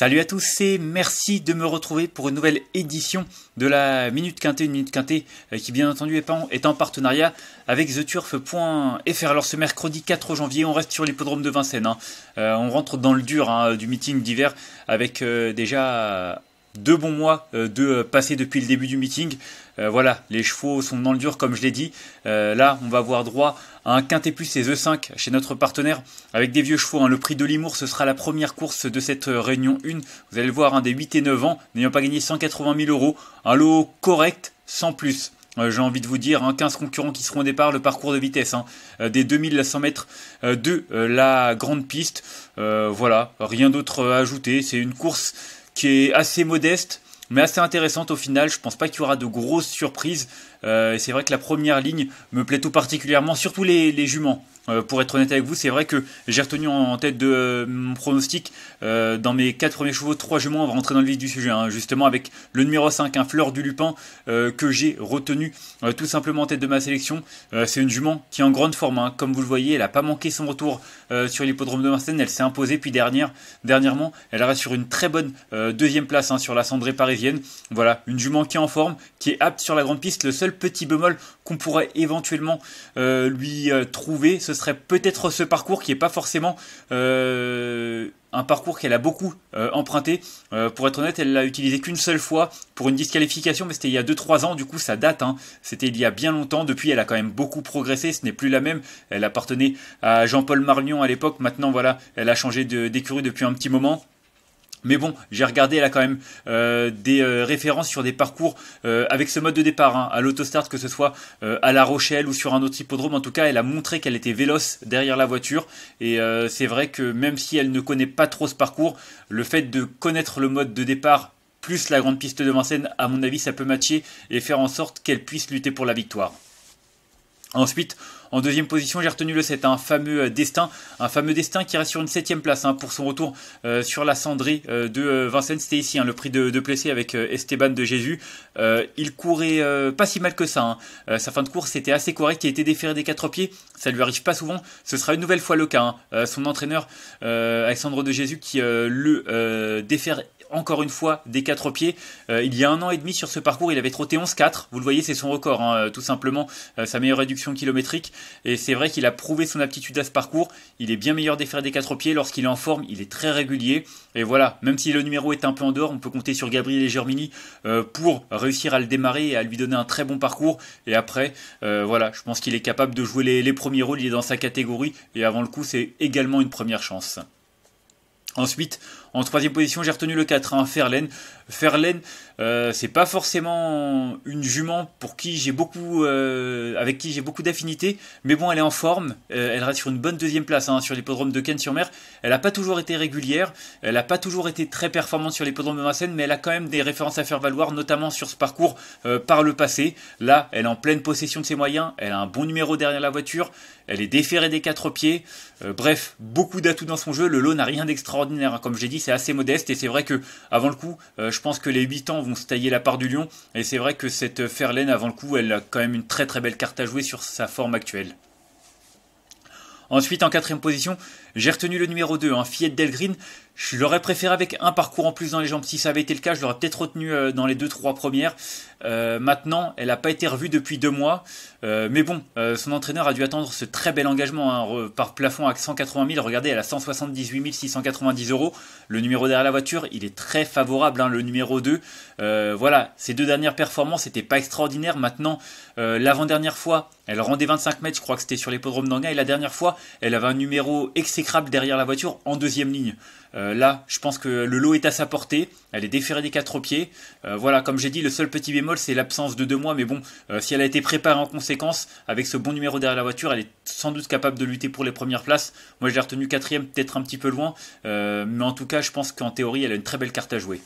Salut à tous et merci de me retrouver pour une nouvelle édition de la Minute Quintée, une Minute Quintée euh, qui bien entendu est en partenariat avec TheTurf.fr. Alors ce mercredi 4 janvier, on reste sur l'hippodrome de Vincennes. Hein. Euh, on rentre dans le dur hein, du meeting d'hiver avec euh, déjà deux bons mois euh, de euh, passer depuis le début du meeting. Euh, voilà, les chevaux sont dans le dur comme je l'ai dit. là, on va avoir droit à un quintet plus et E5 chez notre partenaire avec des vieux chevaux. Hein, le prix de Limour, ce sera la première course de cette réunion 1. Vous allez le voir, un des 8 et 9 ans, n'ayant pas gagné 180 000 euros. Un lot correct, sans plus. J'ai envie de vous dire, 15 hein, concurrents qui seront au départ, le parcours de vitesse hein. des 2100 mètres de la grande piste. voilà, rien d'autre à ajouter. C'est une course qui est assez modeste, mais assez intéressante au final. Je pense pas qu'il y aura de grosses surprises. Euh, c'est vrai que la première ligne me plaît tout particulièrement, surtout les juments. Euh, pour être honnête avec vous, c'est vrai que j'ai retenu en tête de euh, mon pronostic euh, dans mes quatre premiers chevaux, trois juments. On va rentrer dans le vif du sujet, hein, justement avec le numéro 5, un Fleur du Lupin, que j'ai retenu tout simplement en tête de ma sélection. c'est une jument qui est en grande forme, hein. comme vous le voyez, elle n'a pas manqué son retour sur l'hippodrome de Marseille, Elle s'est imposée, puis dernière, dernièrement, elle reste sur une très bonne deuxième place hein, sur la cendrée parisienne. Voilà, une jument qui est en forme, qui est apte sur la grande piste. Le seul petit bémol qu'on pourrait éventuellement lui trouver, ce serait peut-être ce parcours qui n'est pas forcément euh, un parcours qu'elle a beaucoup euh, emprunté. Euh, pour être honnête, elle l'a utilisé qu'une seule fois pour une disqualification, mais c'était il y a 2-3 ans, du coup ça date, hein. c'était il y a bien longtemps, depuis elle a quand même beaucoup progressé, ce n'est plus la même, elle appartenait à Jean-Paul Marlion à l'époque, maintenant voilà, elle a changé d'écurie depuis un petit moment. Mais bon, j'ai regardé là quand même euh, des euh, références sur des parcours euh, avec ce mode de départ, hein, à l'autostart, que ce soit à La Rochelle ou sur un autre hippodrome. En tout cas, elle a montré qu'elle était véloce derrière la voiture. Et c'est vrai que même si elle ne connaît pas trop ce parcours, le fait de connaître le mode de départ plus la grande piste de Vincennes, à mon avis, ça peut matcher et faire en sorte qu'elle puisse lutter pour la victoire. Ensuite, en deuxième position, j'ai retenu le 7, un fameux euh, destin, un fameux destin qui reste sur une septième place hein, pour son retour euh, sur la cendrée euh, de Vincennes. C'était hein, ici le prix de, de Plessé avec Esteban de Jésus. il courait pas si mal que ça. Hein. sa fin de course était assez correcte, il était été déféré des quatre pieds. Ça lui arrive pas souvent. Ce sera une nouvelle fois le cas. son entraîneur Alexandre de Jésus qui le défère encore une fois des quatre pieds. Euh, il y a un an et demi sur ce parcours, il avait trotté 11-4. Vous le voyez, c'est son record, hein, euh, tout simplement, euh, sa meilleure réduction kilométrique. Et c'est vrai qu'il a prouvé son aptitude à ce parcours. Il est bien meilleur des frères des quatre pieds. Lorsqu'il est en forme, il est très régulier. Et voilà, même si le numéro est un peu en dehors, on peut compter sur Gabriel et Germini pour réussir à le démarrer et à lui donner un très bon parcours. Et après, voilà, je pense qu'il est capable de jouer les premiers rôles. Il est dans sa catégorie. Et avant le coup, c'est également une première chance. Ensuite, en troisième position, j'ai retenu le 4, 1 Ferlen. c'est pas forcément une jument pour qui j'ai beaucoup, euh, avec qui j'ai beaucoup d'affinité, mais bon, elle est en forme. Euh, elle reste sur une bonne deuxième place hein, sur l'hippodrome de Cannes-sur-Mer. Elle n'a pas toujours été régulière, elle n'a pas toujours été très performante sur l'hippodrome de Vincennes, mais elle a quand même des références à faire valoir, notamment sur ce parcours euh, par le passé. Là, elle est en pleine possession de ses moyens, elle a un bon numéro derrière la voiture, elle est déférée des quatre pieds. bref, beaucoup d'atouts dans son jeu. Le lot n'a rien d'extraordinaire, hein, comme j'ai dit c'est assez modeste et c'est vrai que avant le coup, euh, je pense que les 8 ans vont se tailler la part du lion et c'est vrai que cette ferlaine avant le coup, elle a quand même une très très belle carte à jouer sur sa forme actuelle. Ensuite, en quatrième position, j'ai retenu le numéro 2, un hein, Delgreen. Je l'aurais préféré avec un parcours en plus dans les jambes. Si ça avait été le cas, je l'aurais peut-être retenu euh, dans les 2-3 premières. Euh, maintenant, elle n'a pas été revue depuis 2 mois. Euh, mais bon, son entraîneur a dû attendre ce très bel engagement hein, par plafond à 180 000. Regardez, elle a 178 690 euros. Le numéro derrière la voiture, il est très favorable, hein, le numéro 2. voilà, ses deux dernières performances n'étaient pas extraordinaires. Maintenant, l'avant-dernière fois, elle rendait 25 mètres, je crois que c'était sur l'hippodrome d'Anga. Et la dernière fois, elle avait un numéro excellent exécrable derrière la voiture en deuxième ligne. Euh, là, je pense que le lot est à sa portée. Elle est déférée des quatre pieds. Euh, voilà, comme j'ai dit, le seul petit bémol, c'est l'absence de deux mois. Mais bon, euh, si elle a été préparée en conséquence, avec ce bon numéro derrière la voiture, elle est sans doute capable de lutter pour les premières places. Moi, j'ai retenu quatrième, peut-être un petit peu loin. mais en tout cas, je pense qu'en théorie, elle a une très belle carte à jouer.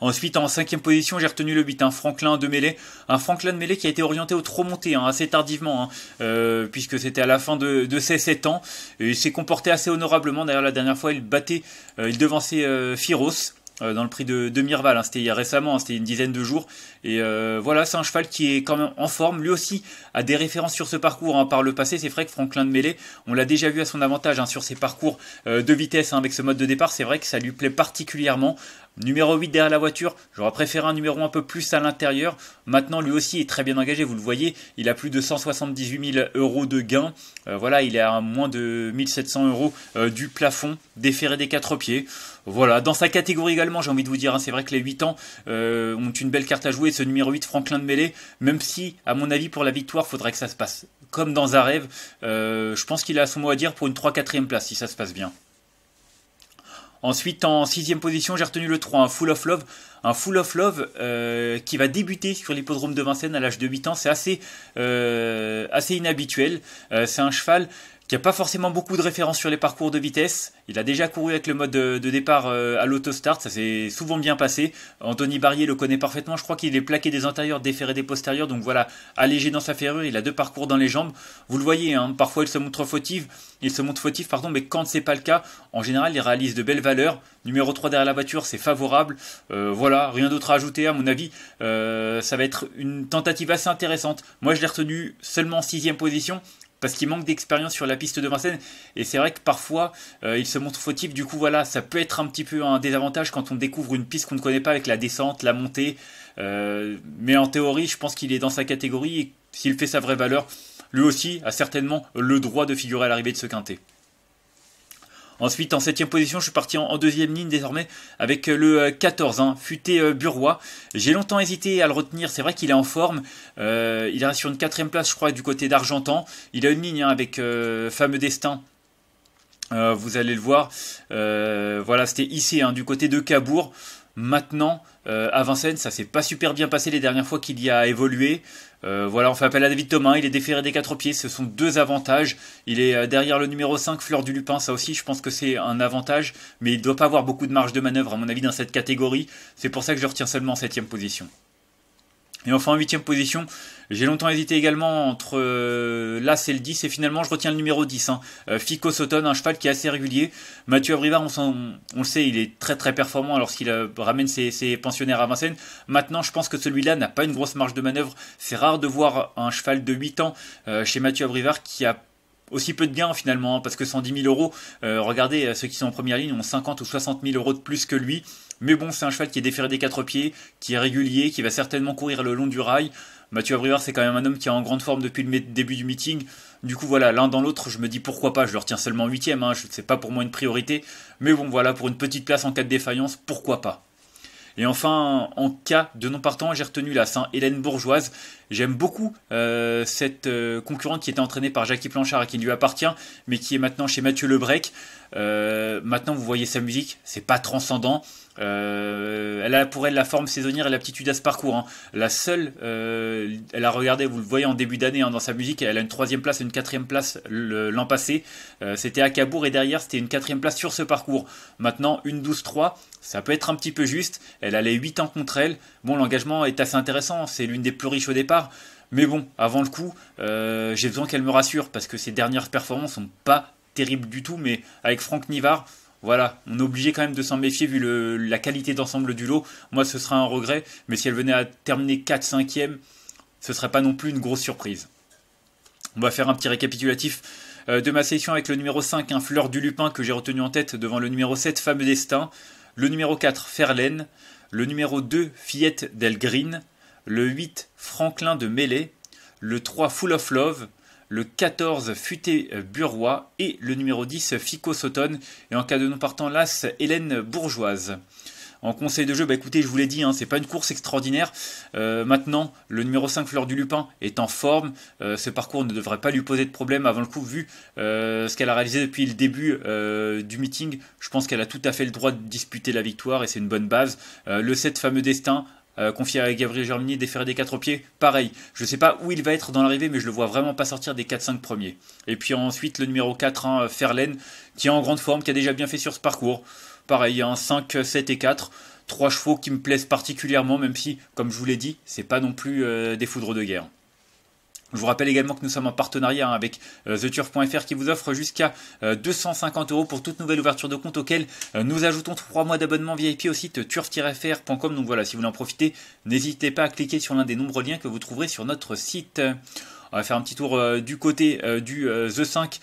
Ensuite, en cinquième position, j'ai retenu le 8, hein, Franklin de mêlée. Un Franklin de mêlée qui a été orienté au trop monté, hein, assez tardivement, hein, euh, puisque c'était à la fin de, de ses 7 ans. il s'est comporté assez honorablement. D'ailleurs, la dernière fois, il battait, euh, il devançait euh, Firos. Euh, dans le prix de, de Mirval, c'était il y a récemment, c'était une dizaine de jours. Et voilà, c'est un cheval qui est quand même en forme. Lui aussi a des références sur ce parcours par le passé. C'est vrai que Franklin de Mêlée, on l'a déjà vu à son avantage sur ses parcours de vitesse avec ce mode de départ. C'est vrai que ça lui plaît particulièrement. Numéro 8 derrière la voiture, j'aurais préféré un numéro un peu plus à l'intérieur. Maintenant, lui aussi est très bien engagé, vous le voyez, il a plus de 178 000 euros de gains. Euh, voilà, il est à moins de 1700 euros euh, du plafond, déféré des quatre pieds. Voilà, dans sa catégorie également, j'ai envie de vous dire, hein, c'est vrai que les 8 ans euh, ont une belle carte à jouer, ce numéro 8, Franklin de Mêlée, même si, à mon avis, pour la victoire, il faudrait que ça se passe comme dans un rêve. je pense qu'il a son mot à dire pour une 3 4 ème place, si ça se passe bien. Ensuite, en sixième position, j'ai retenu le 3, un Full of Love. Un Full of Love euh, qui va débuter sur l'hippodrome de Vincennes à l'âge de 8 ans. C'est assez, euh, assez inhabituel. Euh, c'est un cheval il n'y a pas forcément beaucoup de références sur les parcours de vitesse. Il a déjà couru avec le mode de, départ euh, à l'autostart, ça s'est souvent bien passé. Anthony Barrier le connaît parfaitement, je crois qu'il est plaqué des antérieurs, déféré des postérieurs, donc voilà, allégé dans sa ferrure, il a deux parcours dans les jambes. Vous le voyez, hein. parfois il se montre fautif, il se montre fautif, pardon, mais quand c'est pas le cas, en général il réalise de belles valeurs. Numéro 3 derrière la voiture, c'est favorable. Euh, voilà, rien d'autre à ajouter à mon avis. Euh, ça va être une tentative assez intéressante. Moi je l'ai retenu seulement en sixième position parce qu'il manque d'expérience sur la piste de Vincennes. Et c'est vrai que parfois, euh, il se montre fautif. Du coup, voilà, ça peut être un petit peu un désavantage quand on découvre une piste qu'on ne connaît pas avec la descente, la montée. Euh, mais en théorie, je pense qu'il est dans sa catégorie. Et s'il fait sa vraie valeur, lui aussi a certainement le droit de figurer à l'arrivée de ce quintet. Ensuite, en 7 position, je suis parti en, deuxième ligne désormais avec euh, le 14, euh, hein, Futé euh, Burois. J'ai longtemps hésité à le retenir. C'est vrai qu'il est en forme. il est sur une quatrième place, je crois, du côté d'Argentan. Il a une ligne hein, avec Fameux Destin. vous allez le voir. voilà, c'était ici, hein, du côté de Cabourg maintenant. Euh, à Vincennes, ça s'est pas super bien passé les dernières fois qu'il y a évolué. Euh, voilà, on fait appel à David Thomas, il est déféré des quatre pieds, ce sont deux avantages. Il est euh, derrière le numéro 5, Fleur du Lupin, ça aussi je pense que c'est un avantage, mais il ne doit pas avoir beaucoup de marge de manœuvre à mon avis dans cette catégorie. C'est pour ça que je retiens seulement en septième position. Et enfin en huitième position, j'ai longtemps hésité également entre euh, là c'est le 10 et finalement je retiens le numéro 10. Hein. Euh, Fico Sotone, un cheval qui est assez régulier. Mathieu Abrivard, on, on le sait, il est très très performant lorsqu'il euh, ramène ses, ses, pensionnaires à Vincennes. Maintenant je pense que celui-là n'a pas une grosse marge de manœuvre. C'est rare de voir un cheval de 8 ans euh, chez Mathieu Abrivard qui a aussi peu de gains finalement, hein, parce que 110 000 euros, euh, regardez, euh, ceux qui sont en première ligne ont 50 ou 60 000 euros de plus que lui. Mais bon, c'est un cheval qui est déféré des quatre pieds, qui est régulier, qui va certainement courir le long du rail. Mathieu Abrivard, c'est quand même un homme qui est en grande forme depuis le début du meeting. Du coup, voilà, l'un dans l'autre, je me dis pourquoi pas, je le retiens seulement huitième, hein, c'est pas pour moi une priorité. Mais bon, voilà, pour une petite place en cas de défaillance, pourquoi pas. Et enfin, en cas de non partant, j'ai retenu la Saint Hélène Bourgeoise. J'aime beaucoup euh, cette euh, concurrente qui était entraînée par Jackie Planchard et qui lui appartient, mais qui est maintenant chez Mathieu Lebrec. Euh, maintenant, vous voyez sa musique, c'est pas transcendant. Euh, elle a pour elle la forme saisonnière et l'aptitude à ce parcours. Hein. La seule, euh, elle a regardé, vous le voyez en début d'année hein, dans sa musique, elle a une troisième place une quatrième place l'an passé. Euh, c'était à Cabourg et derrière c'était une quatrième place sur ce parcours. Maintenant, une 12-3, ça peut être un petit peu juste. Elle allait les 8 ans contre elle. Bon, l'engagement est assez intéressant, c'est l'une des plus riches au départ. Mais bon, avant le coup, j'ai besoin qu'elle me rassure parce que ses dernières performances sont pas terribles du tout. Mais avec Franck Nivard, voilà, on est obligé quand même de s'en méfier vu la qualité d'ensemble du lot. Moi, ce sera un regret, mais si elle venait à terminer 4-5e, ce ne serait pas non plus une grosse surprise. On va faire un petit récapitulatif euh, de ma sélection avec le numéro 5, un Fleur du Lupin, que j'ai retenu en tête devant le numéro 7, Fameux Destin, le numéro 4, Ferlaine, le numéro 2, Fillette Del Green, le 8, Franklin de Mêlée, le 3, Full of Love, le 14 Futé Burois et le numéro 10 Fico Sauton. Et en cas de non partant, l'As Hélène Bourgeoise. En conseil de jeu, bah écoutez, je vous l'ai dit, hein, c'est pas une course extraordinaire. Euh, maintenant, le numéro 5 Fleur du Lupin est en forme. Euh, ce parcours ne devrait pas lui poser de problème avant le coup, vu euh, ce qu'elle a réalisé depuis le début du meeting. Je pense qu'elle a tout à fait le droit de disputer la victoire et c'est une bonne base. le 7 fameux destin euh, confier confié à Gabriel Germini, ferrets des quatre pieds, pareil. Je ne sais pas où il va être dans l'arrivée, mais je le vois vraiment pas sortir des 4-5 premiers. Et puis ensuite, le numéro 4, hein, euh, Ferlaine, qui est en grande forme, qui a déjà bien fait sur ce parcours. Pareil, un 5, 7 et 4. Trois chevaux qui me plaisent particulièrement, même si, comme je vous l'ai dit, c'est pas non plus euh, des foudres de guerre. Je vous rappelle également que nous sommes en partenariat hein, avec euh, theturf.fr qui vous offre jusqu'à 250 euh, euros pour toute nouvelle ouverture de compte auquel euh, nous ajoutons 3 mois d'abonnement VIP au site turf-fr.com. Donc voilà, si vous voulez en profiter, n'hésitez pas à cliquer sur l'un des nombreux liens que vous trouverez sur notre site. On va faire un petit tour du côté du The5.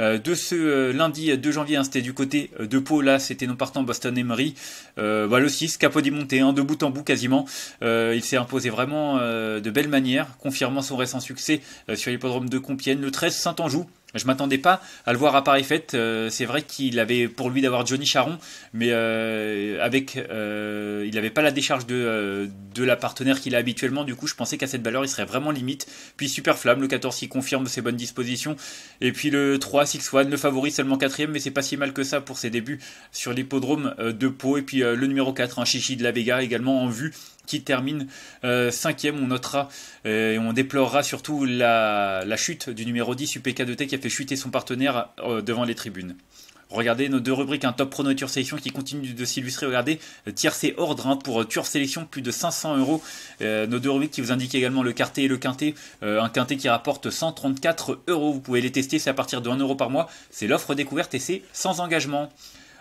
Euh, de ce euh, lundi 2 euh, janvier, hein, c'était du côté de Pau, là c'était non partant Boston Emery. Voilà le 6, Capot hein, de bout en bout quasiment. il s'est imposé vraiment de belle manière, confirmant son récent succès sur l'hippodrome de Compiègne. Le 13, Saint-Anjou je m'attendais pas à le voir à Paris Fête. Euh, c'est vrai qu'il avait pour lui d'avoir Johnny Charon, mais euh, avec, euh, il n'avait pas la décharge de, de la partenaire qu'il a habituellement. Du coup, je pensais qu'à cette valeur, il serait vraiment limite. Puis Super Superflamme, le 14 il confirme ses bonnes dispositions. Et puis le 3, Six One, le favori seulement quatrième, mais c'est pas si mal que ça pour ses débuts sur l'hippodrome de Pau. Et puis le numéro 4, un Chichi de la Vega également en vue qui termine euh, cinquième. On notera euh, et on déplorera surtout la, chute du numéro 10 UPK2T qui a fait chuter son partenaire euh, devant les tribunes. Regardez nos deux rubriques, un top prono et sélection qui continue de s'illustrer. Regardez, tiercé ordre ordres hein, pour tueur sélection, plus de 500 euros. nos deux rubriques qui vous indiquent également le quartet et le quintet. un quintet qui rapporte 134 euros. Vous pouvez les tester, c'est à partir de 1 euro par mois. C'est l'offre découverte et c'est sans engagement.